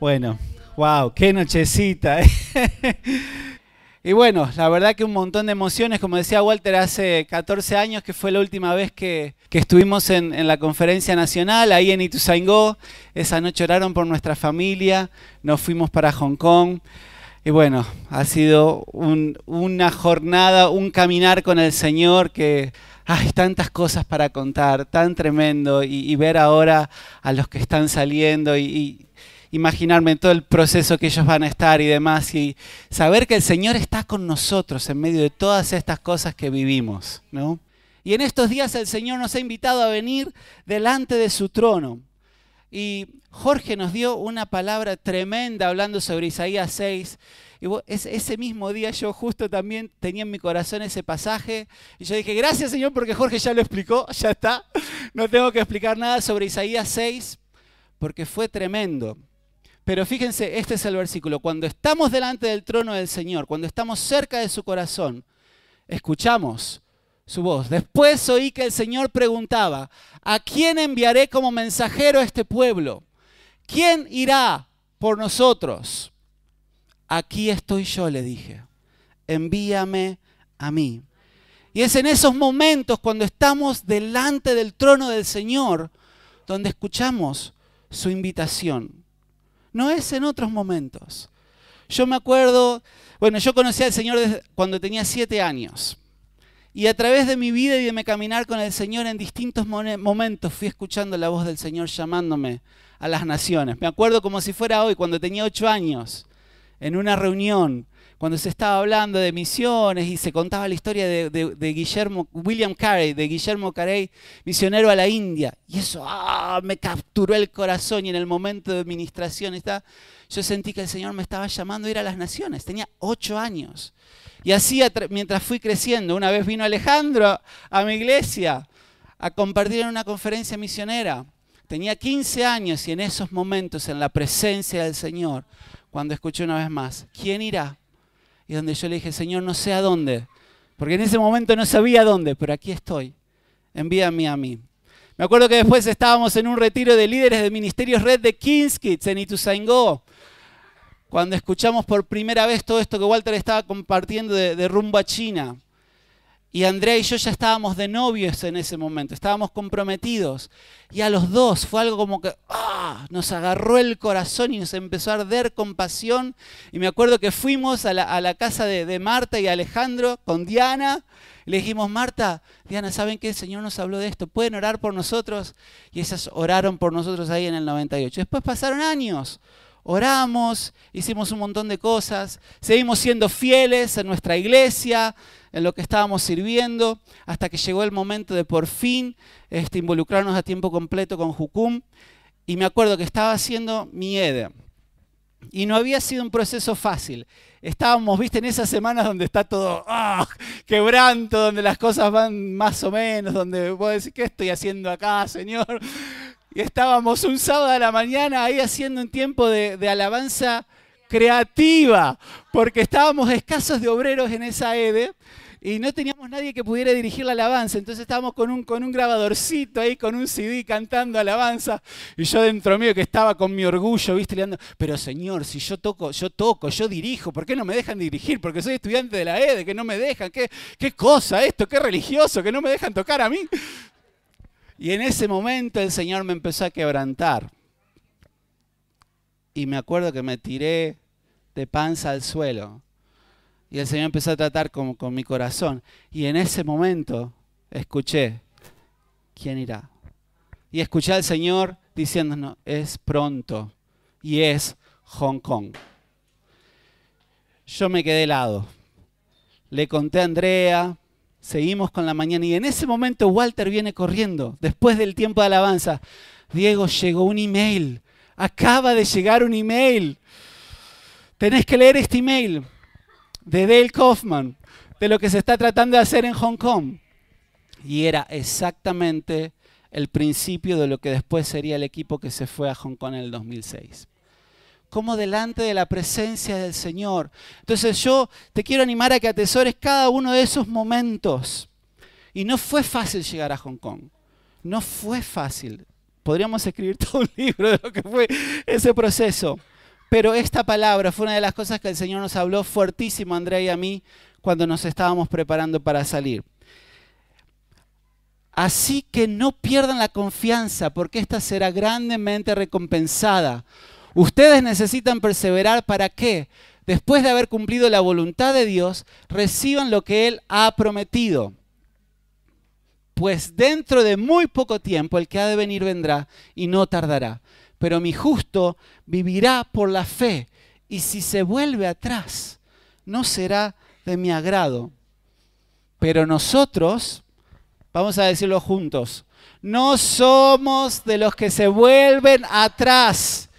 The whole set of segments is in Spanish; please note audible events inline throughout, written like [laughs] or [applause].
Bueno, wow, qué nochecita. ¿eh? [laughs] y bueno, la verdad que un montón de emociones. Como decía Walter, hace 14 años que fue la última vez que, estuvimos en, la conferencia nacional, ahí en Ituzaingó. Esa noche oraron por nuestra familia, nos fuimos para Hong Kong. Y bueno, ha sido una jornada, un caminar con el Señor que hay tantas cosas para contar, tan tremendo, y, ver ahora a los que están saliendo y imaginarme en todo el proceso que ellos van a estar y demás, y saber que el Señor está con nosotros en medio de todas estas cosas que vivimos, ¿no? Y en estos días el Señor nos ha invitado a venir delante de su trono. Y Jorge nos dio una palabra tremenda hablando sobre Isaías 6. Y ese mismo día yo justo también tenía en mi corazón ese pasaje. Y yo dije, gracias Señor porque Jorge ya lo explicó, [laughs] ya está. No tengo que explicar nada sobre Isaías 6 porque fue tremendo. Pero fíjense, este es el versículo. Cuando estamos delante del trono del Señor, cuando estamos cerca de su corazón, escuchamos su voz. Después oí que el Señor preguntaba, ¿a quién enviaré como mensajero a este pueblo? ¿Quién irá por nosotros? Aquí estoy yo, le dije. Envíame a mí. Y es en esos momentos cuando estamos delante del trono del Señor donde escuchamos su invitación no es en otros momentos. Yo me acuerdo, bueno, yo conocí al Señor cuando tenía siete años. Y a través de mi vida y de mi caminar con el Señor en distintos momentos fui escuchando la voz del Señor llamándome a las naciones. Me acuerdo como si fuera hoy, cuando tenía ocho años, en una reunión cuando se estaba hablando de misiones y se contaba la historia de, Guillermo, William Carey, de Guillermo Carey, misionero a la India. Y eso ah, me capturó el corazón y en el momento de administración está, yo sentí que el Señor me estaba llamando a ir a las naciones. Tenía ocho años. Y así mientras fui creciendo, una vez vino Alejandro a mi iglesia a compartir en una conferencia misionera. Tenía 15 años y en esos momentos, en la presencia del Señor, cuando escuché una vez más, ¿quién irá? y donde yo le dije, Señor, no sé a dónde, porque en ese momento no sabía dónde, pero aquí estoy, envíame a mí. Me acuerdo que después estábamos en un retiro de líderes de ministerios red de Kinskits en cuando escuchamos por primera vez todo esto que Walter estaba compartiendo de, de rumbo a China. Y Andrea y yo ya estábamos de novios en ese momento, estábamos comprometidos. Y a los dos fue algo como que ¡ah! nos agarró el corazón y nos empezó a arder con pasión. Y me acuerdo que fuimos a la, casa de, Marta y Alejandro con Diana. le dijimos, Marta, Diana, ¿saben qué? El Señor nos habló de esto. ¿Pueden orar por nosotros? Y esas oraron por nosotros ahí en el 98. Después pasaron años oramos, hicimos un montón de cosas, seguimos siendo fieles en nuestra iglesia, en lo que estábamos sirviendo, hasta que llegó el momento de por fin este, involucrarnos a tiempo completo con Jucum. Y me acuerdo que estaba haciendo mi EDE. Y no había sido un proceso fácil. Estábamos, viste, en esas semanas donde está todo ah, quebranto, donde las cosas van más o menos, donde vos decís, ¿qué estoy haciendo acá, Señor? Y estábamos un sábado a la mañana ahí haciendo un tiempo de, alabanza creativa, porque estábamos escasos de obreros en esa EDE y no teníamos nadie que pudiera dirigir la alabanza. Entonces estábamos con un, con un grabadorcito ahí, con un CD cantando alabanza. Y yo dentro mío que estaba con mi orgullo, viste, le pero señor, si yo toco, yo toco, yo dirijo, ¿por qué no me dejan dirigir? Porque soy estudiante de la EDE, que no me dejan, qué, qué cosa esto, qué religioso, que no me dejan tocar a mí. Y en ese momento el Señor me empezó a quebrantar. Y me acuerdo que me tiré de panza al suelo. Y el Señor empezó a tratar con, mi corazón. Y en ese momento escuché, ¿quién irá? Y escuché al Señor diciéndonos, es pronto. Y es Hong Kong. Yo me quedé helado. Le conté a Andrea, Seguimos con la mañana y en ese momento Walter viene corriendo, después del tiempo de alabanza. Diego, llegó un email. Acaba de llegar un email. Tenés que leer este email de Dale Kaufman, de lo que se está tratando de hacer en Hong Kong. Y era exactamente el principio de lo que después sería el equipo que se fue a Hong Kong en el 2006 como delante de la presencia del Señor. Entonces yo te quiero animar a que atesores cada uno de esos momentos. Y no fue fácil llegar a Hong Kong. No fue fácil. Podríamos escribir [laughs] todo un libro de lo que fue ese proceso. Pero esta palabra fue una de las cosas que el Señor nos habló fuertísimo, Andrea y a mí, cuando nos estábamos preparando para salir. Así que no pierdan la confianza, porque esta será grandemente recompensada. Ustedes necesitan perseverar para que, después de haber cumplido la voluntad de Dios, reciban lo que Él ha prometido. Pues dentro de muy poco tiempo el que ha de venir vendrá y no tardará. Pero mi justo vivirá por la fe y si se vuelve atrás, no será de mi agrado. Pero nosotros, vamos a decirlo juntos, no somos de los que se vuelven atrás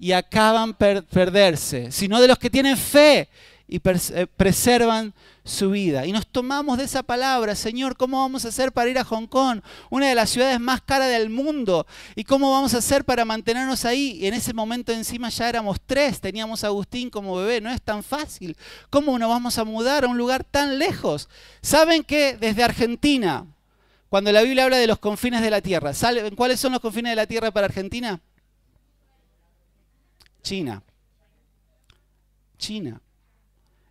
y acaban perderse, sino de los que tienen fe y eh, preservan su vida. Y nos tomamos de esa palabra, Señor, ¿cómo vamos a hacer para ir a Hong Kong, una de las ciudades más caras del mundo? ¿Y cómo vamos a hacer para mantenernos ahí? Y en ese momento encima ya éramos tres, teníamos a Agustín como bebé, no es tan fácil. ¿Cómo nos vamos a mudar a un lugar tan lejos? ¿Saben que desde Argentina, cuando la Biblia habla de los confines de la tierra, cuáles son los confines de la tierra para Argentina? China. China.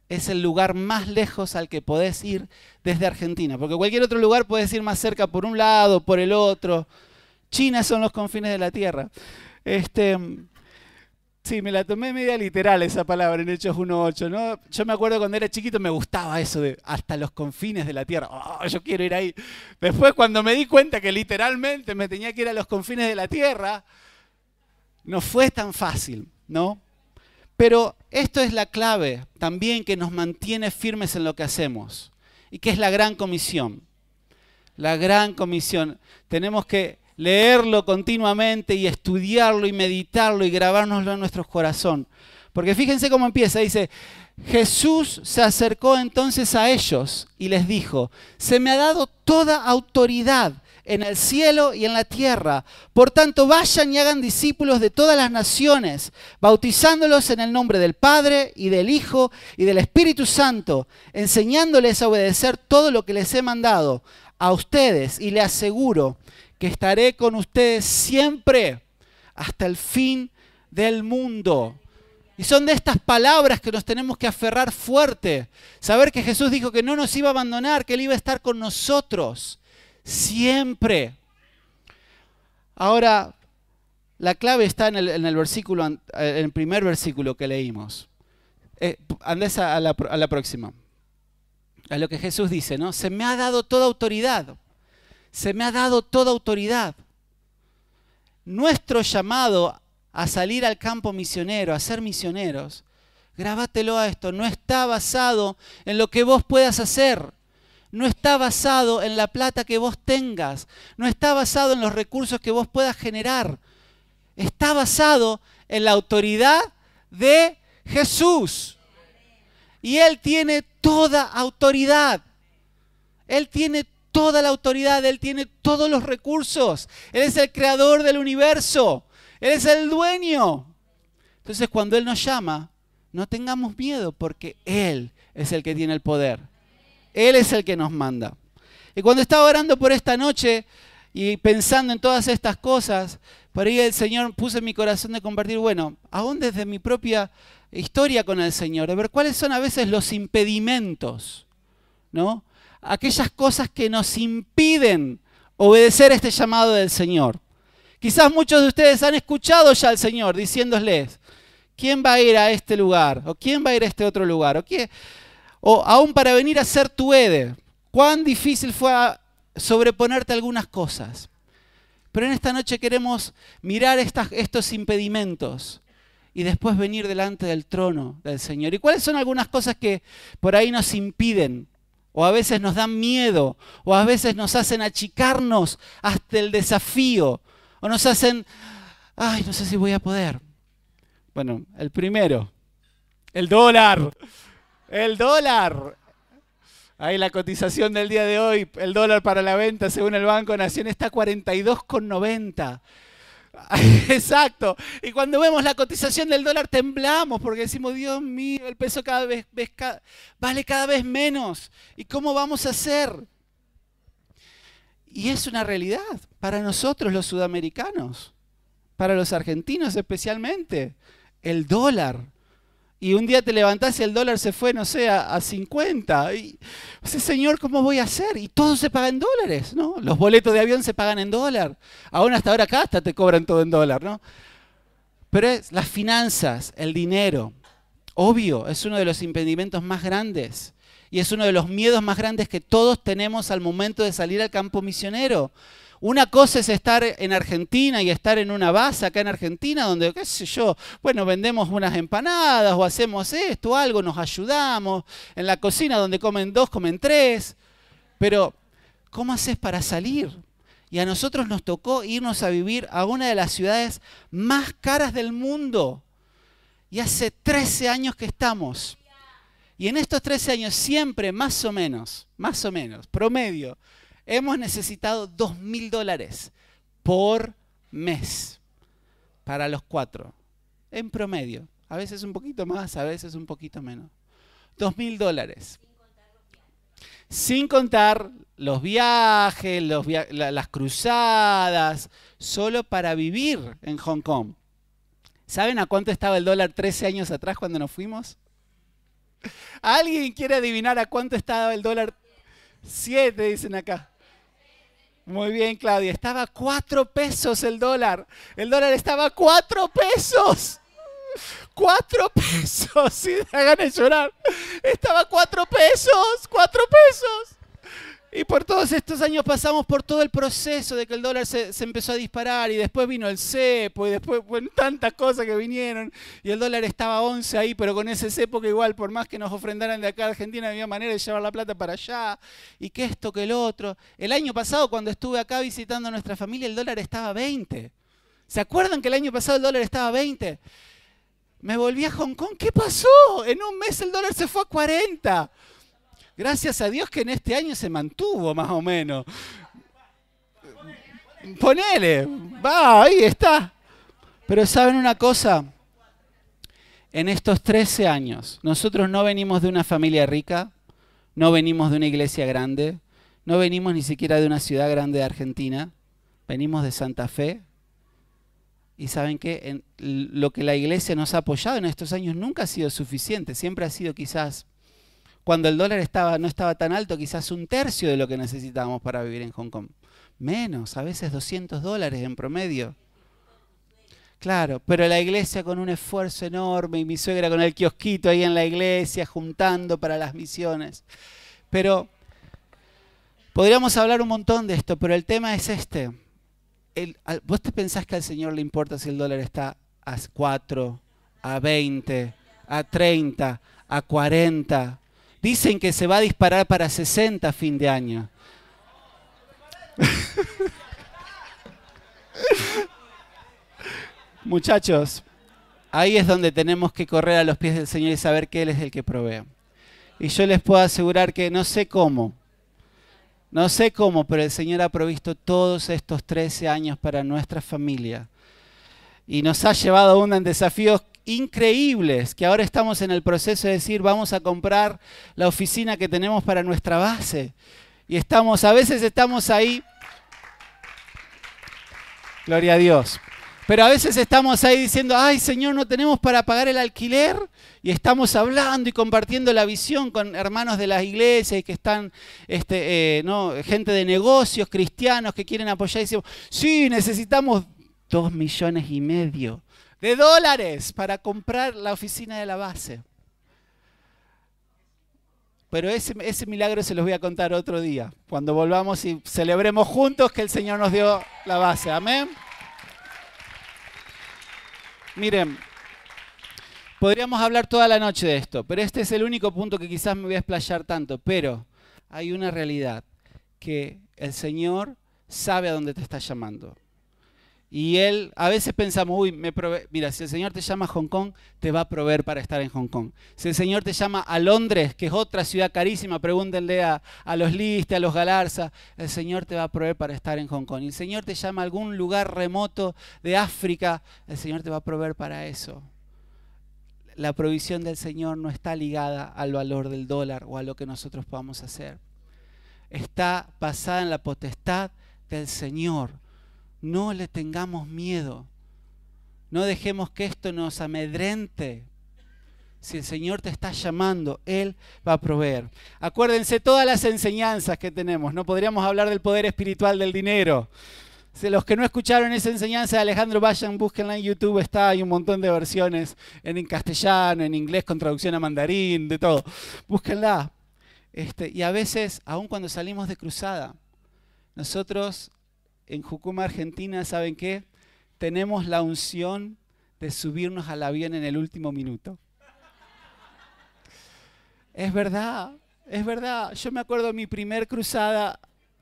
Es el lugar más lejos al que podés ir desde Argentina. Porque cualquier otro lugar podés ir más cerca por un lado, por el otro. China son los confines de la Tierra. Este, sí, me la tomé media literal esa palabra en Hechos 1.8. ¿no? Yo me acuerdo cuando era chiquito me gustaba eso de hasta los confines de la Tierra. Oh, yo quiero ir ahí. Después cuando me di cuenta que literalmente me tenía que ir a los confines de la Tierra, no fue tan fácil. ¿no? Pero esto es la clave también que nos mantiene firmes en lo que hacemos y que es la gran comisión. La gran comisión. Tenemos que leerlo continuamente y estudiarlo y meditarlo y grabárnoslo en nuestro corazón. Porque fíjense cómo empieza, dice, Jesús se acercó entonces a ellos y les dijo, se me ha dado toda autoridad en el cielo y en la tierra. Por tanto, vayan y hagan discípulos de todas las naciones, bautizándolos en el nombre del Padre y del Hijo y del Espíritu Santo, enseñándoles a obedecer todo lo que les he mandado a ustedes. Y les aseguro que estaré con ustedes siempre hasta el fin del mundo. Y son de estas palabras que nos tenemos que aferrar fuerte. Saber que Jesús dijo que no nos iba a abandonar, que Él iba a estar con nosotros siempre. Ahora, la clave está en el, versículo, eh, en el primer versículo que leímos. Eh, a, la, próxima. A lo que Jesús dice, ¿no? Se me ha dado toda autoridad. Se me ha dado toda autoridad. Nuestro llamado a salir al campo misionero, a ser misioneros, grábatelo a esto, no está basado en lo que vos puedas hacer no está basado en la plata que vos tengas, no está basado en los recursos que vos puedas generar, está basado en la autoridad de Jesús. Y Él tiene toda autoridad. Él tiene toda la autoridad, Él tiene todos los recursos. Él es el creador del universo, Él es el dueño. Entonces cuando Él nos llama, no tengamos miedo porque Él es el que tiene el poder. Él es el que nos manda. Y cuando estaba orando por esta noche y pensando en todas estas cosas, por ahí el Señor puso en mi corazón de compartir, bueno, aún desde mi propia historia con el Señor, de ver cuáles son a veces los impedimentos, ¿no? Aquellas cosas que nos impiden obedecer este llamado del Señor. Quizás muchos de ustedes han escuchado ya al Señor diciéndoles, ¿quién va a ir a este lugar? ¿O quién va a ir a este otro lugar? ¿O qué...? O aún para venir a ser tu Ede, cuán difícil fue sobreponerte algunas cosas. Pero en esta noche queremos mirar estos impedimentos y después venir delante del trono del Señor. ¿Y cuáles son algunas cosas que por ahí nos impiden? O a veces nos dan miedo, o a veces nos hacen achicarnos hasta el desafío, o nos hacen, ay, no sé si voy a poder. Bueno, el primero, el dólar. El dólar. Ahí la cotización del día de hoy, el dólar para la venta según el Banco Nación está 42,90. [laughs] Exacto. Y cuando vemos la cotización del dólar temblamos porque decimos, Dios mío, el peso cada vez, vale cada vez menos. ¿Y cómo vamos a hacer? Y es una realidad para nosotros los sudamericanos, para los argentinos especialmente. El dólar y un día te levantás y el dólar se fue, no sé, a, 50. Y, señor, ¿cómo voy a hacer? Y todo se paga en dólares, ¿no? Los boletos de avión se pagan en dólar. Aún hasta ahora acá hasta te cobran todo en dólar, ¿no? Pero las finanzas, el dinero, obvio, es uno de los impedimentos más grandes. Y es uno de los miedos más grandes que todos tenemos al momento de salir al campo misionero. Una cosa es estar en Argentina y estar en una base acá en Argentina donde, qué sé yo, bueno, vendemos unas empanadas o hacemos esto, algo, nos ayudamos. En la cocina donde comen dos, comen tres. Pero, ¿cómo haces para salir? Y a nosotros nos tocó irnos a vivir a una de las ciudades más caras del mundo. Y hace 13 años que estamos. Y en estos 13 años siempre, más o menos, más o menos, promedio, hemos necesitado dos mil dólares por mes para los cuatro, en promedio. A veces un poquito más, a veces un poquito menos. Dos mil dólares. Sin contar los viajes, los las cruzadas, solo para vivir en Hong Kong. ¿Saben a cuánto estaba el dólar 13 años atrás cuando nos fuimos? ¿Alguien quiere adivinar a cuánto estaba el dólar? 7, dicen acá. Muy bien, Claudia. Estaba cuatro pesos el dólar. El dólar estaba cuatro pesos. Cuatro pesos. Si [laughs] hagan llorar. Estaba cuatro pesos. Cuatro pesos. Y por todos estos años pasamos por todo el proceso de que el dólar se, empezó a disparar y después vino el cepo y después bueno, tantas cosas que vinieron y el dólar estaba 11 ahí, pero con ese cepo que igual por más que nos ofrendaran de acá a Argentina había manera de llevar la plata para allá y que esto, que el otro. El año pasado cuando estuve acá visitando a nuestra familia el dólar estaba 20. ¿Se acuerdan que el año pasado el dólar estaba 20? Me volví a Hong Kong, ¿qué pasó? En un mes el dólar se fue a 40. Gracias a Dios que en este año se mantuvo más o menos. Ponele, va, ahí está. Pero saben una cosa, en estos 13 años, nosotros no venimos de una familia rica, no venimos de una iglesia grande, no venimos ni siquiera de una ciudad grande de Argentina, venimos de Santa Fe. Y saben que lo que la iglesia nos ha apoyado en estos años nunca ha sido suficiente, siempre ha sido quizás cuando el dólar estaba, no estaba tan alto, quizás un tercio de lo que necesitábamos para vivir en Hong Kong. Menos, a veces 200 dólares en promedio. Claro, pero la iglesia con un esfuerzo enorme y mi suegra con el kiosquito ahí en la iglesia juntando para las misiones. Pero podríamos hablar un montón de esto, pero el tema es este. El, ¿Vos te pensás que al Señor le importa si el dólar está a 4, a 20, a 30, a 40? Dicen que se va a disparar para 60 a fin de año. [laughs] Muchachos, ahí es donde tenemos que correr a los pies del Señor y saber que Él es el que provee. Y yo les puedo asegurar que no sé cómo, no sé cómo, pero el Señor ha provisto todos estos 13 años para nuestra familia. Y nos ha llevado aún en desafíos increíbles que ahora estamos en el proceso de decir vamos a comprar la oficina que tenemos para nuestra base. Y estamos, a veces estamos ahí, gloria a Dios, pero a veces estamos ahí diciendo, ay Señor, no tenemos para pagar el alquiler. Y estamos hablando y compartiendo la visión con hermanos de las iglesias y que están, este, eh, gente de negocios, cristianos que quieren apoyar. Y decimos, sí, necesitamos dos millones y medio de dólares para comprar la oficina de la base. Pero ese, milagro se los voy a contar otro día, cuando volvamos y celebremos juntos que el Señor nos dio la base. Amén. Miren, podríamos hablar toda la noche de esto, pero este es el único punto que quizás me voy a explayar tanto. Pero hay una realidad, que el Señor sabe a dónde te está llamando. Y él, a veces pensamos, uy, me mira, si el Señor te llama a Hong Kong, te va a proveer para estar en Hong Kong. Si el Señor te llama a Londres, que es otra ciudad carísima, pregúntenle a, los Liste, a los Galarza, el Señor te va a proveer para estar en Hong Kong. Si el Señor te llama a algún lugar remoto de África, el Señor te va a proveer para eso. La provisión del Señor no está ligada al valor del dólar o a lo que nosotros podamos hacer. Está basada en la potestad del Señor no le tengamos miedo. No dejemos que esto nos amedrente. Si el Señor te está llamando, Él va a proveer. Acuérdense todas las enseñanzas que tenemos. No podríamos hablar del poder espiritual del dinero. Si los que no escucharon esa enseñanza de Alejandro, vayan, búsquenla en YouTube. Está, hay un montón de versiones en castellano, en inglés, con traducción a mandarín, de todo. Búsquenla. Este, y a veces, aun cuando salimos de cruzada, nosotros en Jucuma, Argentina, ¿saben qué? Tenemos la unción de subirnos al avión en el último minuto. Es verdad, es verdad. Yo me acuerdo de mi primer cruzada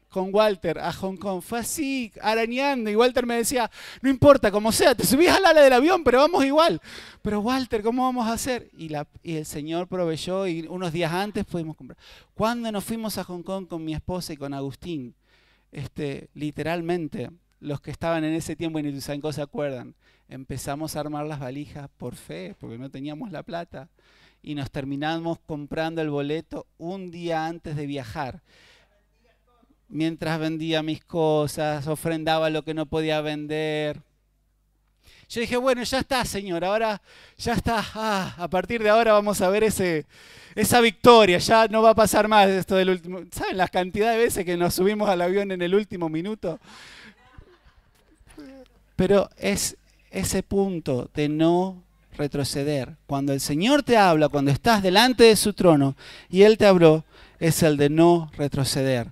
con Walter a Hong Kong. Fue así, arañando. Y Walter me decía, no importa, como sea, te subís al ala del avión, pero vamos igual. Pero Walter, ¿cómo vamos a hacer? Y, y el Señor proveyó y unos días antes pudimos comprar. Cuando nos fuimos a Hong Kong con mi esposa y con Agustín, este, literalmente, los que estaban en ese tiempo en Ituzaingó se acuerdan, empezamos a armar las valijas por fe, porque no teníamos la plata, y nos terminamos comprando el boleto un día antes de viajar. Mientras vendía mis cosas, ofrendaba lo que no podía vender. Yo dije, bueno, ya está, Señor, ahora ya está. Ah, a partir de ahora vamos a ver ese, esa victoria, ya no va a pasar más esto del último. ¿Saben las cantidad de veces que nos subimos al avión en el último minuto? Pero es ese punto de no retroceder. Cuando el Señor te habla, cuando estás delante de su trono y Él te habló, es el de no retroceder.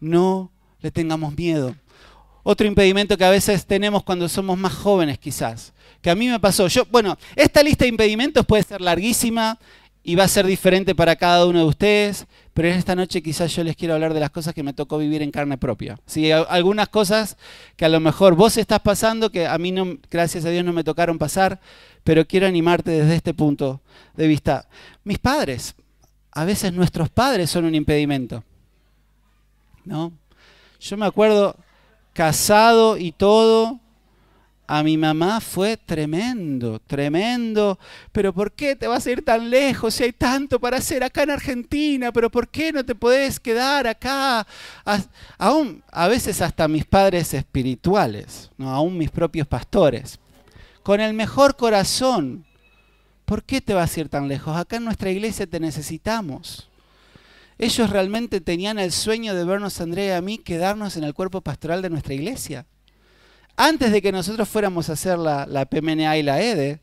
No le tengamos miedo. Otro impedimento que a veces tenemos cuando somos más jóvenes quizás, que a mí me pasó. Yo, bueno, esta lista de impedimentos puede ser larguísima, y va a ser diferente para cada uno de ustedes, pero esta noche quizás yo les quiero hablar de las cosas que me tocó vivir en carne propia. algunas cosas que a lo mejor vos estás pasando, que a mí, no, gracias a Dios, no me tocaron pasar, pero quiero animarte desde este punto de vista. Mis padres, a veces nuestros padres son un impedimento. ¿no? Yo me acuerdo casado y todo, a mi mamá fue tremendo, tremendo. Pero ¿por qué te vas a ir tan lejos si hay tanto para hacer acá en Argentina? Pero ¿por qué no te podés quedar acá? aún a veces hasta mis padres espirituales, aún mis propios pastores, con el mejor corazón. ¿Por qué te vas a ir tan lejos? Acá en nuestra iglesia te necesitamos. Ellos realmente tenían el sueño de vernos, Andrea y a mí, quedarnos en el cuerpo pastoral de nuestra iglesia antes de que nosotros fuéramos a hacer la, PMNA y la EDE, e,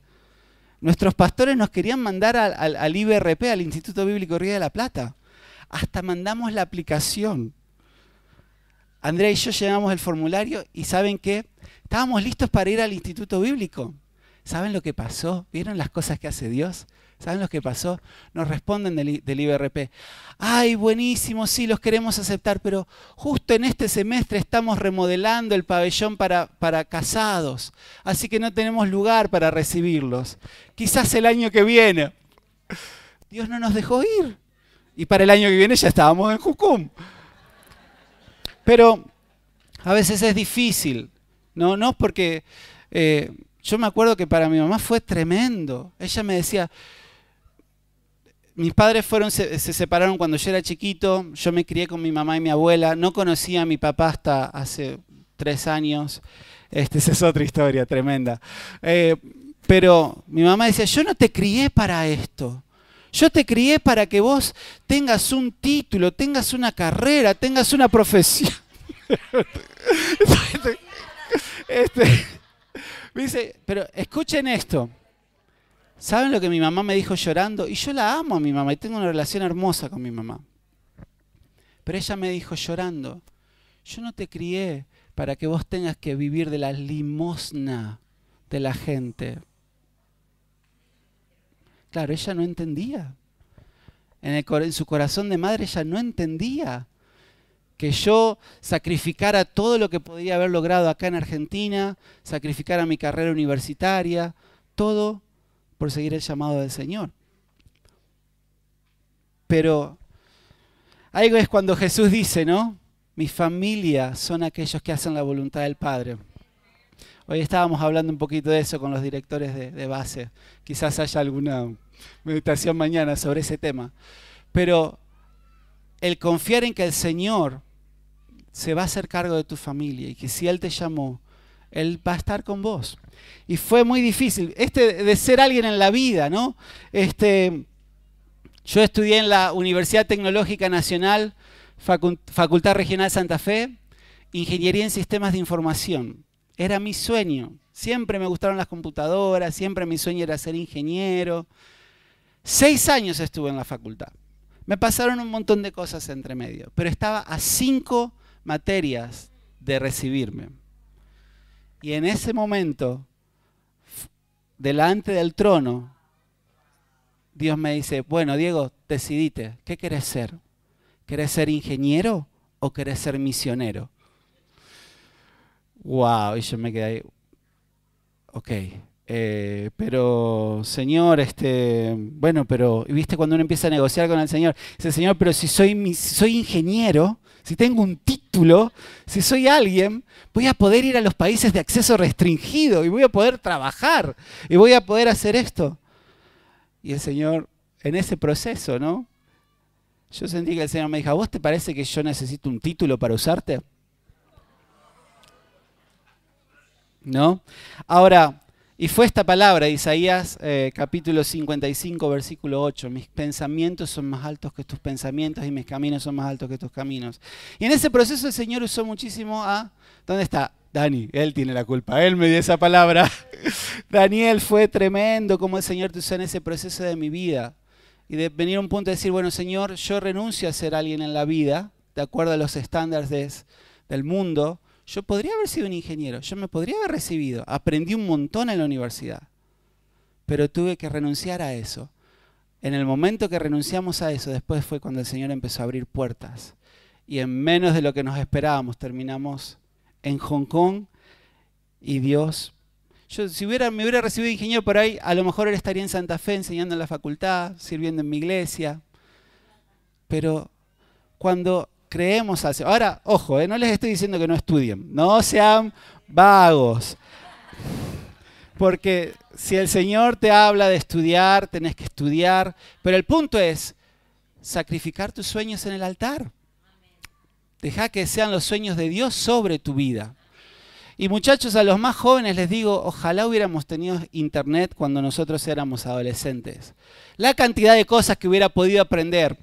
nuestros pastores nos querían mandar al, al IBRP, al Instituto Bíblico Río de la Plata. Hasta mandamos la aplicación. Andrea y yo llenamos el formulario y ¿saben qué? Estábamos listos para ir al Instituto Bíblico. ¿Saben lo que pasó? ¿Vieron las cosas que hace Dios? ¿Saben lo que pasó? Nos responden del, IBRP. Ay, buenísimo, sí, los queremos aceptar, pero justo en este semestre estamos remodelando el pabellón para, para casados, así que no tenemos lugar para recibirlos. Quizás el año que viene. Dios no nos dejó ir. Y para el año que viene ya estábamos en Jucum. Pero a veces es difícil, ¿no? No porque... Eh, yo me acuerdo que para mi mamá fue tremendo. Ella me decía, mis padres fueron, se, separaron cuando yo era chiquito, yo me crié con mi mamá y mi abuela, no conocía a mi papá hasta hace tres años, este, [laughs] esa es otra historia tremenda. Eh, pero mi mamá decía, yo no te crié para esto, yo te crié para que vos tengas un título, tengas una carrera, tengas una profesión. me [laughs] este, este, [laughs] dice, pero escuchen esto. ¿Saben lo que mi mamá me dijo llorando? Y yo la amo a mi mamá y tengo una relación hermosa con mi mamá. Pero ella me dijo llorando, yo no te crié para que vos tengas que vivir de la limosna de la gente. Claro, ella no entendía. En, en su corazón de madre ella no entendía que yo sacrificara todo lo que podría haber logrado acá en Argentina, sacrificara mi carrera universitaria, todo por seguir el llamado del Señor. Pero algo es cuando Jesús dice, ¿no? Mi familia son aquellos que hacen la voluntad del Padre. Hoy estábamos hablando un poquito de eso con los directores de, base. Quizás haya alguna meditación mañana sobre ese tema. Pero el confiar en que el Señor se va a hacer cargo de tu familia y que si Él te llamó, él va a estar con vos. Y fue muy difícil. Este de ser alguien en la vida, ¿no? Este, yo estudié en la Universidad Tecnológica Nacional, Facultad Regional Santa Fe, Ingeniería en Sistemas de Información. Era mi sueño. Siempre me gustaron las computadoras, siempre mi sueño era ser ingeniero. Seis años estuve en la facultad. Me pasaron un montón de cosas entre medio, pero estaba a cinco materias de recibirme. Y en ese momento, delante del trono, Dios me dice, bueno, Diego, decidite, ¿qué querés ser? ¿Querés ser ingeniero o querés ser misionero? Wow, y yo me quedé ahí, ok, eh, pero, señor, este, bueno, pero, viste cuando uno empieza a negociar con el señor, dice, señor, pero si soy, soy ingeniero, si tengo un título, si soy alguien, voy a poder ir a los países de acceso restringido y voy a poder trabajar y voy a poder hacer esto. Y el señor, en ese proceso, ¿no? Yo sentí que el señor me dijo, vos te parece que yo necesito un título para usarte? ¿No? Ahora, y fue esta palabra, Isaías eh, capítulo 55, versículo 8, mis pensamientos son más altos que tus pensamientos y mis caminos son más altos que tus caminos. Y en ese proceso el Señor usó muchísimo a, ¿dónde está? Dani, él tiene la culpa, él me dio esa palabra. [laughs] Daniel fue tremendo como el Señor te usó en ese proceso de mi vida. Y de venir a un punto de decir, bueno Señor, yo renuncio a ser alguien en la vida, de acuerdo a los estándares del mundo, yo podría haber sido un ingeniero, yo me podría haber recibido, aprendí un montón en la universidad, pero tuve que renunciar a eso. En el momento que renunciamos a eso, después fue cuando el Señor empezó a abrir puertas y en menos de lo que nos esperábamos terminamos en Hong Kong y Dios. Yo, si hubiera, me hubiera recibido ingeniero por ahí, a lo mejor él estaría en Santa Fe enseñando en la facultad, sirviendo en mi iglesia. Pero cuando creemos así Ahora, ojo, eh, no les estoy diciendo que no estudien, no sean vagos. Porque si el Señor te habla de estudiar, tenés que estudiar. Pero el punto es sacrificar tus sueños en el altar. Deja que sean los sueños de Dios sobre tu vida. Y muchachos, a los más jóvenes les digo, ojalá hubiéramos tenido internet cuando nosotros éramos adolescentes. La cantidad de cosas que hubiera podido aprender.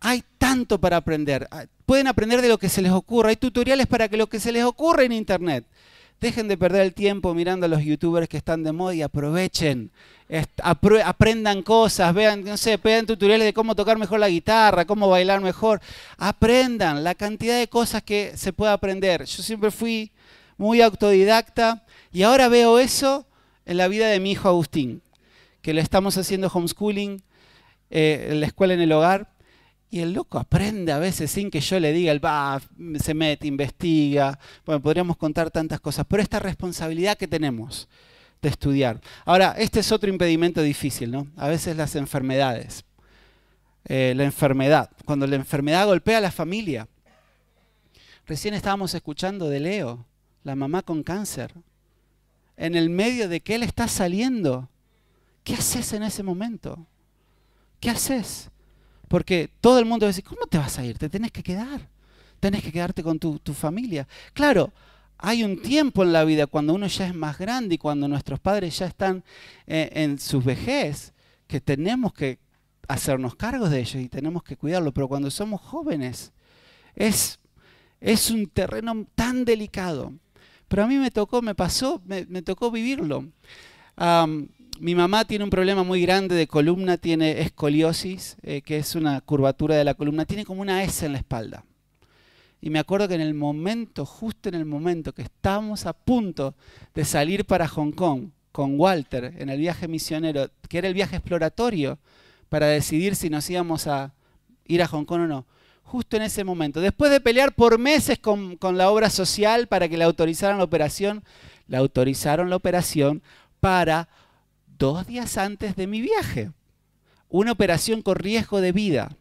Hay tanto para aprender. Ah, pueden aprender de lo que se les ocurra. Hay tutoriales para que lo que se les ocurra en Internet. Dejen de perder el tiempo mirando a los youtubers que están de moda y aprovechen. aprendan cosas, vean, no sé, vean tutoriales de cómo tocar mejor la guitarra, cómo bailar mejor. Aprendan la cantidad de cosas que se puede aprender. Yo siempre fui muy autodidacta y ahora veo eso en la vida de mi hijo Agustín, que le estamos haciendo homeschooling, eh, en la escuela en el hogar y el loco aprende a veces sin que yo le diga, el va, se mete, investiga. Bueno, podríamos contar tantas cosas, pero esta responsabilidad que tenemos de estudiar. Ahora, este es otro impedimento difícil, ¿no? A veces las enfermedades. Eh, la enfermedad. Cuando la enfermedad golpea a la familia. Recién estábamos escuchando de Leo, la mamá con cáncer. En el medio de que él está saliendo. ¿Qué haces en ese momento? ¿Qué haces? Porque todo el mundo va a decir, ¿cómo te vas a ir? Te tenés que quedar. Tenés que quedarte con tu, familia. Claro, hay un tiempo en la vida cuando uno ya es más grande y cuando nuestros padres ya están eh, en su vejez, que tenemos que hacernos cargos de ellos y tenemos que cuidarlos. Pero cuando somos jóvenes, es, es un terreno tan delicado. Pero a mí me tocó, me pasó, me, tocó vivirlo mi mamá tiene un problema muy grande de columna, tiene escoliosis, eh, que es una curvatura de la columna, tiene como una S en la espalda. Y me acuerdo que en el momento, justo en el momento que estábamos a punto de salir para Hong Kong con Walter en el viaje misionero, que era el viaje exploratorio para decidir si nos íbamos a ir a Hong Kong o no, justo en ese momento, después de pelear por meses con, con la obra social para que le autorizaran la operación, le autorizaron la operación para dos días antes de mi viaje. Una operación con riesgo de vida.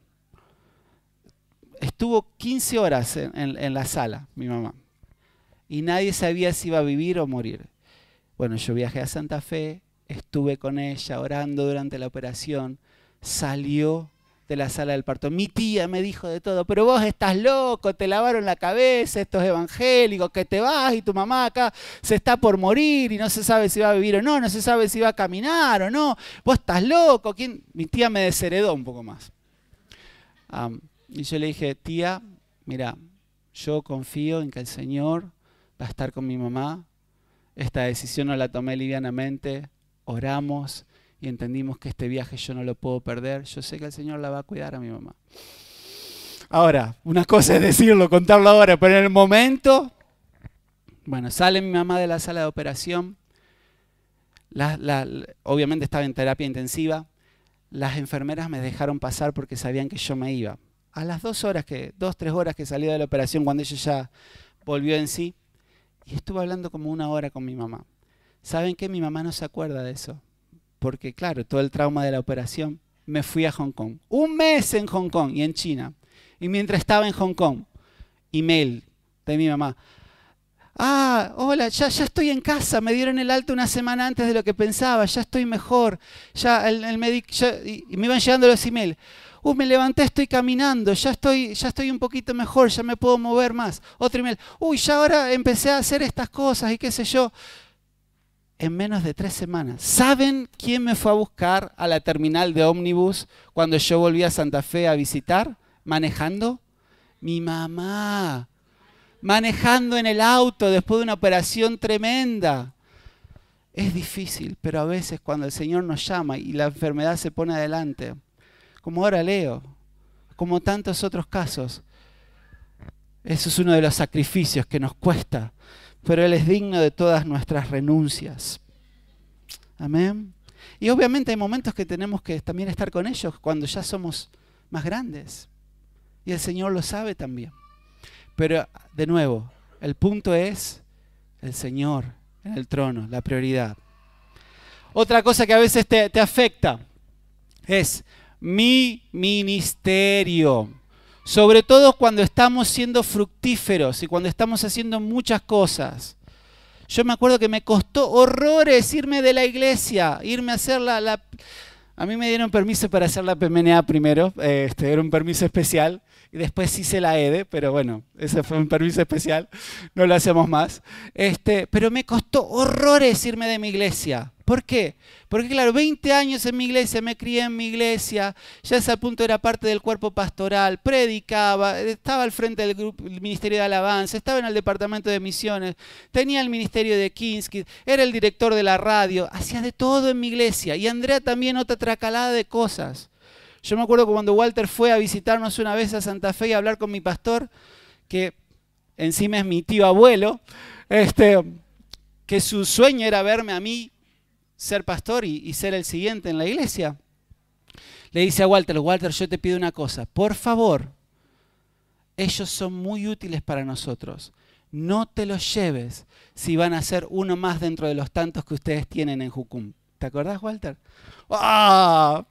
Estuvo 15 horas en, la sala, mi mamá. Y nadie sabía si iba a vivir o morir. Bueno, yo viajé a Santa Fe, estuve con ella orando durante la operación, salió de la sala del parto. Mi tía me dijo de todo, pero vos estás loco, te lavaron la cabeza, estos evangélicos, que te vas y tu mamá acá se está por morir y no se sabe si va a vivir o no, no se sabe si va a caminar o no, vos estás loco. Mi tía me desheredó un poco más. y yo le dije, tía, mira, yo confío en que el Señor va a estar con mi mamá, esta decisión no la tomé livianamente, oramos y entendimos que este viaje yo no lo puedo perder. Yo sé que el Señor la va a cuidar a mi mamá. Ahora, una cosa es decirlo, contarlo ahora, pero en el momento, bueno, sale mi mamá de la sala de operación. La, la, obviamente estaba en terapia intensiva. Las enfermeras me dejaron pasar porque sabían que yo me iba. A las dos horas que, dos, tres horas que salí de la operación, cuando ella ya volvió en sí, y estuve hablando como una hora con mi mamá. ¿Saben qué? Mi mamá no se acuerda de eso porque claro, todo el trauma de la operación, me fui a Hong Kong. Un mes en Hong Kong y en China. Y mientras estaba en Hong Kong, email de mi mamá. Ah, hola, ya, ya estoy en casa, me dieron el alto una semana antes de lo que pensaba, ya estoy mejor, ya el, el y, me iban llegando los emails. Uh, me levanté, estoy caminando, ya estoy, ya estoy un poquito mejor, ya me puedo mover más. Otro email, uy, ya ahora empecé a hacer estas cosas y qué sé yo en menos de tres semanas. ¿Saben quién me fue a buscar a la terminal de ómnibus cuando yo volví a Santa Fe a visitar, manejando? Mi mamá. Manejando en el auto después de una operación tremenda. Es difícil, pero a veces cuando el Señor nos llama y la enfermedad se pone adelante, como ahora leo, como tantos otros casos, eso es uno de los sacrificios que nos cuesta pero Él es digno de todas nuestras renuncias. Amén. Y obviamente hay momentos que tenemos que también estar con ellos cuando ya somos más grandes. Y el Señor lo sabe también. Pero de nuevo, el punto es el Señor en el trono, la prioridad. Otra cosa que a veces te, te afecta es mi ministerio sobre todo cuando estamos siendo fructíferos y cuando estamos haciendo muchas cosas. Yo me acuerdo que me costó horrores irme de la iglesia, irme a hacer la... A mí me dieron permiso para hacer la PMNA primero, este, era un permiso especial, y después hice la EDE, e, pero bueno, ese fue un permiso especial, no lo hacemos más. Este, pero me costó horrores irme de mi iglesia. ¿Por qué? Porque claro, 20 años en mi iglesia, me crié en mi iglesia, ya ese punto era parte del cuerpo pastoral, predicaba, estaba al frente del Ministerio de Alabanza, estaba en el Departamento de Misiones, tenía el Ministerio de Kinski, era el director de la radio, hacía de todo en mi iglesia. Y Andrea también otra tracalada de cosas. Yo me acuerdo que cuando Walter fue a visitarnos una vez a Santa Fe y a hablar con mi pastor, que encima es mi tío abuelo, este, que su sueño era verme a mí ser pastor y, ser el siguiente en la iglesia, le dice a Walter, Walter, yo te pido una cosa, por favor, ellos son muy útiles para nosotros. No te los lleves si van a ser uno más dentro de los tantos que ustedes tienen en Jucum. ¿Te acordás, Walter? ¡Ah!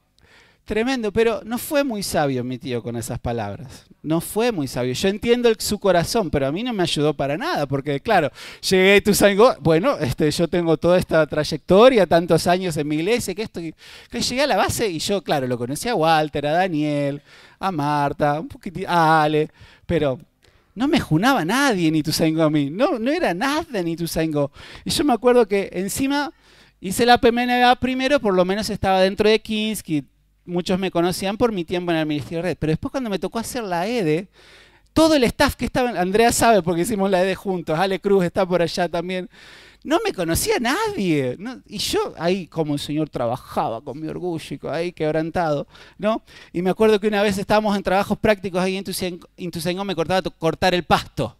Tremendo, pero no fue muy sabio mi tío con esas palabras. No fue muy sabio. Yo entiendo su corazón, pero a mí no me ayudó para nada, porque claro, llegué tú salgo, bueno, este, yo tengo toda esta trayectoria, tantos años en mi iglesia, que esto, que, llegué a la base y yo, claro, lo conocí a Walter, a Daniel, a Marta, un poquitito a Ale, pero no me junaba nadie ni Ituzaingó a mí, no, no era nada ni sango. Y yo me acuerdo que encima hice la PMNA primero, por lo menos estaba dentro de Kinski, muchos me conocían por mi tiempo en el Ministerio de Red, pero después cuando me tocó hacer la EDE, todo el staff que estaba, Andrea sabe porque hicimos la EDE juntos, Ale Cruz está por allá también, no me conocía nadie. Y yo ahí como el Señor trabajaba con mi orgullo, ahí quebrantado, ¿no? Y me acuerdo que una vez estábamos en trabajos prácticos ahí en me cortaba cortar el pasto,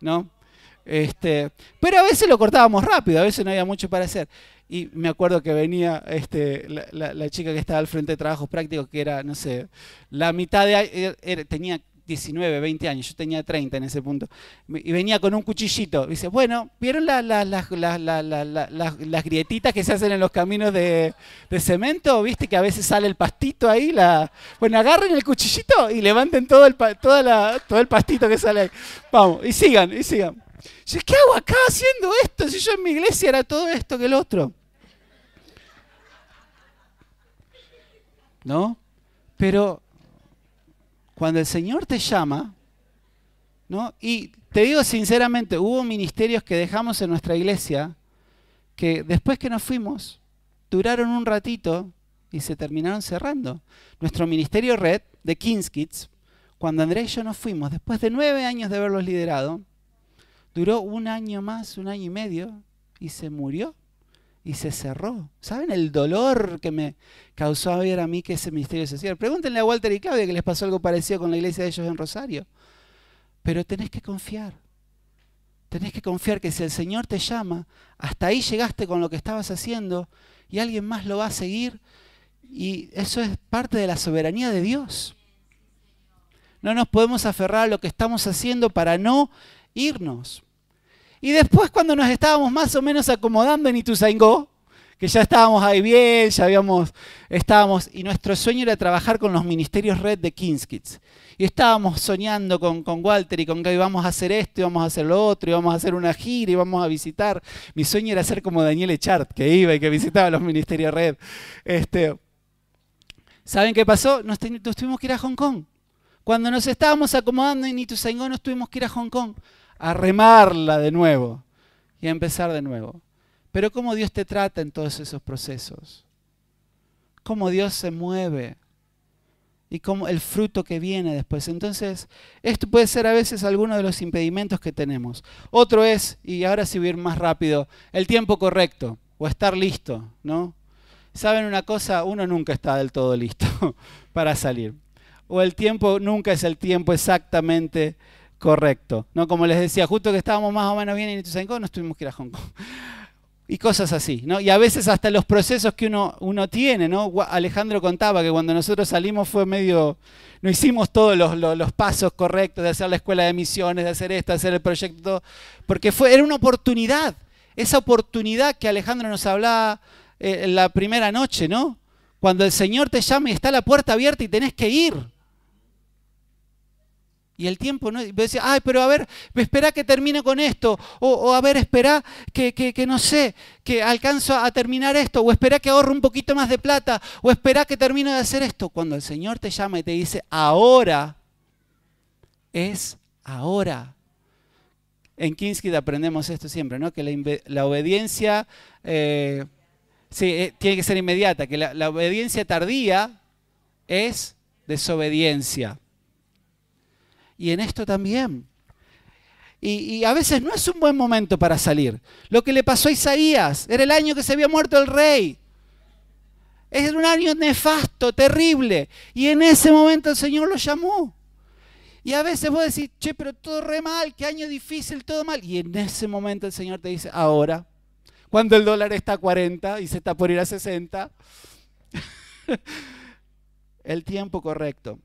¿no? Este, pero a veces lo cortábamos rápido, a veces no había mucho para hacer. Y me acuerdo que venía este, la, chica que estaba al frente de trabajos prácticos, que era, no sé, la mitad de... tenía 19, 20 años, yo tenía 30 en ese punto, y venía con un cuchillito. dice, bueno, ¿vieron las grietitas que se hacen en los caminos de, cemento? ¿Viste que a veces sale el pastito ahí? La... Bueno, agarren el cuchillito y levanten todo el, todo el pastito que sale ahí. Vamos, y sigan, y sigan. ¿qué hago acá haciendo esto? Si yo en mi iglesia era todo esto que el otro. ¿No? Pero cuando el Señor te llama, ¿no? Y te digo sinceramente, hubo ministerios que dejamos en nuestra iglesia que después que nos fuimos, duraron un ratito y se terminaron cerrando. Nuestro ministerio red de Kings Kids, cuando Andrés y yo nos fuimos, después de nueve años de haberlos liderado, Duró un año más, un año y medio, y se murió y se cerró. ¿Saben el dolor que me causó a ver a mí que ese misterio se cierra? Pregúntenle a Walter y Claudia que les pasó algo parecido con la iglesia de ellos en Rosario. Pero tenés que confiar. Tenés que confiar que si el Señor te llama, hasta ahí llegaste con lo que estabas haciendo y alguien más lo va a seguir. Y eso es parte de la soberanía de Dios. No nos podemos aferrar a lo que estamos haciendo para no irnos. Y después cuando nos estábamos más o menos acomodando en Ituzaingó, que ya estábamos ahí bien, ya habíamos, estábamos, y nuestro sueño era trabajar con los ministerios red de Kinskids. Y estábamos soñando con, con Walter y con que íbamos a hacer esto, íbamos a hacer lo otro, íbamos a hacer una gira, íbamos a visitar. Mi sueño era ser como Daniel Echart, que iba y que visitaba los ministerios red. Este, ¿Saben qué pasó? Nos, nos tuvimos que ir a Hong Kong. Cuando nos estábamos acomodando en Ituzaingó, nos tuvimos que ir a Hong Kong a remarla de nuevo y a empezar de nuevo. Pero cómo Dios te trata en todos esos procesos. Cómo Dios se mueve y cómo el fruto que viene después. Entonces, esto puede ser a veces alguno de los impedimentos que tenemos. Otro es, y ahora si voy más rápido, el tiempo correcto o estar listo, ¿no? ¿Saben una cosa? Uno nunca está del todo listo [laughs] para salir. O el tiempo nunca es el tiempo exactamente Correcto. No, como les decía, justo que estábamos más o menos bien en Ituzaingó, no tuvimos que ir a Hong Kong. Y cosas así, ¿no? Y a veces hasta los procesos que uno, uno tiene, ¿no? Alejandro contaba que cuando nosotros salimos fue medio... No hicimos todos los, pasos correctos de hacer la escuela de misiones, de hacer esto, hacer el proyecto, porque fue, era una oportunidad. Esa oportunidad que Alejandro nos hablaba eh, la primera noche, ¿no? Cuando el Señor te llama y está la puerta abierta y tenés que ir. Y el tiempo, ¿no? Y decía, ay, pero a ver, espera que termine con esto. O, a ver, espera que, no sé, que alcanzo a terminar esto. O espera que ahorro un poquito más de plata. O espera que termine de hacer esto. Cuando el Señor te llama y te dice, ahora, es ahora. En Kinskid aprendemos esto siempre, ¿no? Que la, obediencia, eh, sí, eh, tiene que ser inmediata. Que la obediencia tardía es desobediencia y en esto también. Y, a veces no es un buen momento para salir. Lo que le pasó a Isaías, era el año que se había muerto el rey. Es un año nefasto, terrible. Y en ese momento el Señor lo llamó. Y a veces vos decís, che, pero todo re mal, qué año difícil, todo mal. Y en ese momento el Señor te dice, ahora, cuando el dólar está a 40 y se está por ir a 60, [laughs] el tiempo correcto.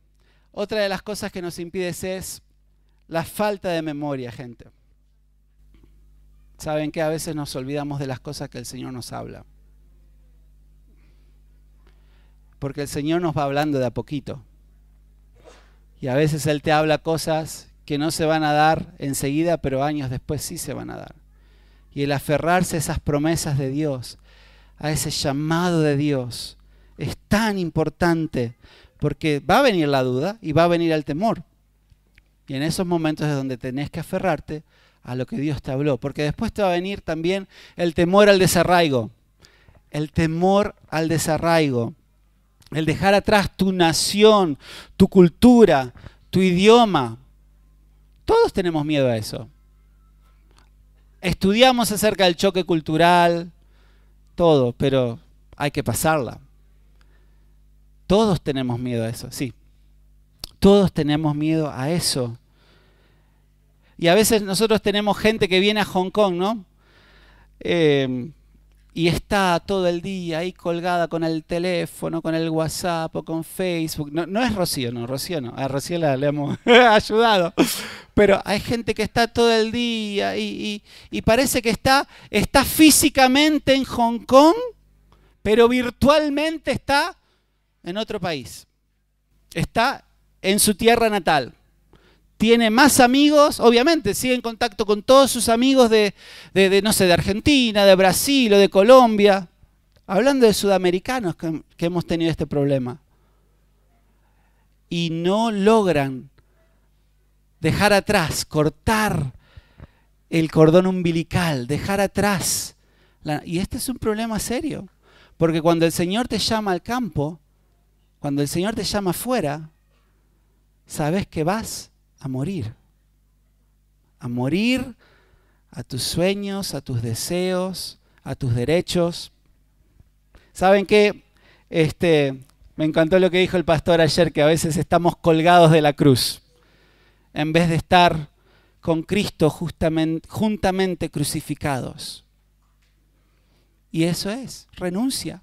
Otra de las cosas que nos impide es la falta de memoria, gente. Saben que a veces nos olvidamos de las cosas que el Señor nos habla. Porque el Señor nos va hablando de a poquito. Y a veces Él te habla cosas que no se van a dar enseguida, pero años después sí se van a dar. Y el aferrarse a esas promesas de Dios, a ese llamado de Dios, es tan importante porque va a venir la duda y va a venir el temor. Y en esos momentos es donde tenés que aferrarte a lo que Dios te habló. Porque después te va a venir también el temor al desarraigo. El temor al desarraigo. El dejar atrás tu nación, tu cultura, tu idioma. Todos tenemos miedo a eso. Estudiamos acerca del choque cultural, todo, pero hay que pasarla. Todos tenemos miedo a eso, sí. Todos tenemos miedo a eso. Y a veces nosotros tenemos gente que viene a Hong Kong, ¿no? Eh, y está todo el día ahí colgada con el teléfono, con el WhatsApp o con Facebook. No, es Rocío, no, Rocío no. A Rocío le hemos [laughs] ayudado. Pero hay gente que está todo el día y, parece que está, está físicamente en Hong Kong, pero virtualmente está en otro país. Está en su tierra natal. Tiene más amigos, obviamente, sigue en contacto con todos sus amigos de, no sé, de Argentina, de Brasil o de Colombia. Hablando de sudamericanos que, hemos tenido este problema. Y no logran dejar atrás, cortar el cordón umbilical, dejar atrás. y este es un problema serio, porque cuando el Señor te llama al campo, cuando el Señor te llama fuera, sabes que vas a morir. A morir a tus sueños, a tus deseos, a tus derechos. ¿Saben qué? Este, me encantó lo que dijo el pastor ayer, que a veces estamos colgados de la cruz, en vez de estar con Cristo justamente, juntamente crucificados. Y eso es, renuncia,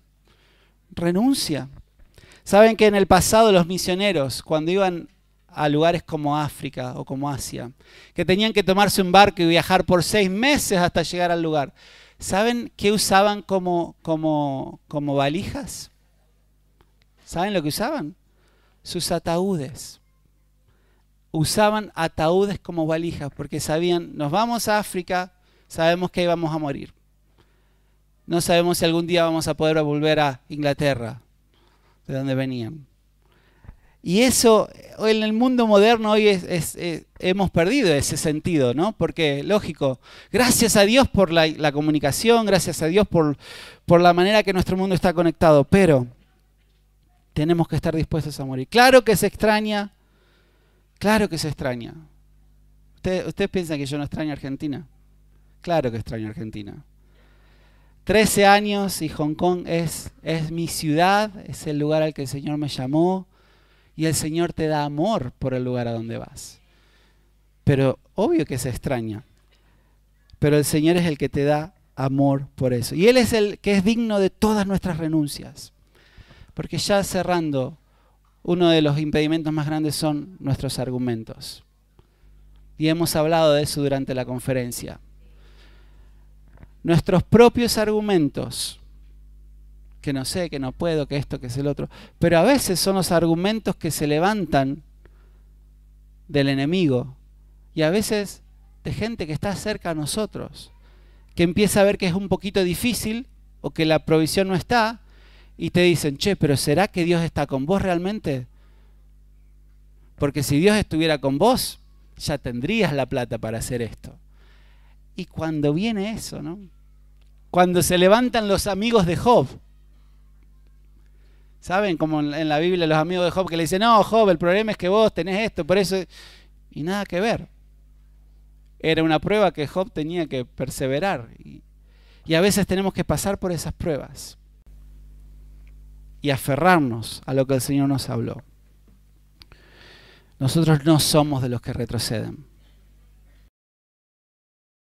renuncia. Saben que en el pasado los misioneros, cuando iban a lugares como África o como Asia, que tenían que tomarse un barco y viajar por seis meses hasta llegar al lugar, ¿saben qué usaban como, como, como valijas? ¿Saben lo que usaban? Sus ataúdes. Usaban ataúdes como valijas porque sabían, nos vamos a África, sabemos que íbamos vamos a morir. No sabemos si algún día vamos a poder volver a Inglaterra, de donde venían. Y eso en el mundo moderno hoy hemos perdido ese sentido, ¿no? Porque, lógico, gracias a Dios por la, comunicación, gracias a Dios por, por la manera que nuestro mundo está conectado, pero tenemos que estar dispuestos a morir. Claro que se extraña, claro que se extraña. Ustedes, ustedes piensan que yo no extraño a Argentina. Claro que extraño a Argentina. 13 años y Hong Kong es, es mi ciudad, es el lugar al que el Señor me llamó y el Señor te da amor por el lugar a donde vas. Pero obvio que se extraña, pero el Señor es el que te da amor por eso. Y Él es el que es digno de todas nuestras renuncias. Porque ya cerrando, uno de los impedimentos más grandes son nuestros argumentos. Y hemos hablado de eso durante la conferencia nuestros propios argumentos, que no sé, que no puedo, que esto, que es el otro, pero a veces son los argumentos que se levantan del enemigo y a veces de gente que está cerca a nosotros, que empieza a ver que es un poquito difícil o que la provisión no está y te dicen, che, pero ¿será que Dios está con vos realmente? Porque si Dios estuviera con vos, ya tendrías la plata para hacer esto. Y cuando viene eso, ¿no? Cuando se levantan los amigos de Job. ¿Saben? Como en la Biblia los amigos de Job que le dicen, no, Job, el problema es que vos tenés esto, por eso... Y nada que ver. Era una prueba que Job tenía que perseverar. Y, y a veces tenemos que pasar por esas pruebas y aferrarnos a lo que el Señor nos habló. Nosotros no somos de los que retroceden.